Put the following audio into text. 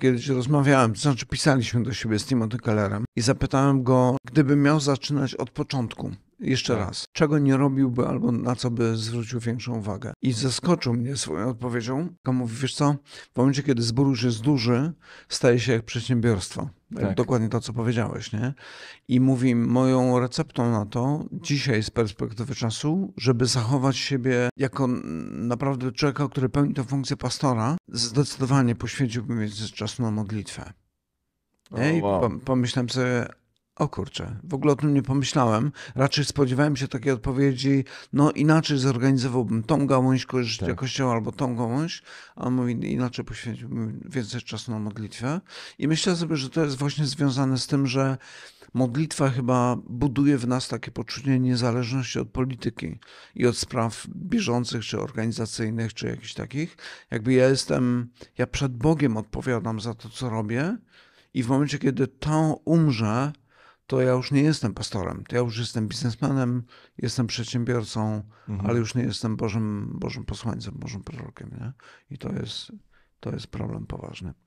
Kiedyś rozmawiałem, to znaczy pisaliśmy do siebie z Timothy Kellerem i zapytałem go, gdyby miał zaczynać od początku, jeszcze tak. raz, czego nie robiłby albo na co by zwrócił większą uwagę. I zaskoczył mnie swoją odpowiedzią. Mówi, wiesz co, w momencie, kiedy zbór już jest duży, staje się jak przedsiębiorstwo. Tak. Dokładnie to, co powiedziałeś, nie? I mówi, moją receptą na to dzisiaj z perspektywy czasu, żeby zachować siebie jako naprawdę człowieka, który pełni tę funkcję pastora, zdecydowanie poświęciłbym więcej czasu na modlitwę. Nie? I wow. pomyślałem sobie, o kurczę, w ogóle o tym nie pomyślałem. Raczej spodziewałem się takiej odpowiedzi, no inaczej zorganizowałbym tą gałąź tak. kościoła albo tą gałąź, a on mówi inaczej poświęciłbym więcej czasu na modlitwę. I myślę sobie, że to jest właśnie związane z tym, że modlitwa chyba buduje w nas takie poczucie niezależności od polityki i od spraw bieżących, czy organizacyjnych, czy jakichś takich. Jakby ja jestem, ja przed Bogiem odpowiadam za to, co robię i w momencie, kiedy to umrze, to ja już nie jestem pastorem, to ja już jestem biznesmenem, jestem przedsiębiorcą, mhm. ale już nie jestem Bożym, Bożym posłańcem, Bożym prorokiem. Nie? I to jest, to jest problem poważny.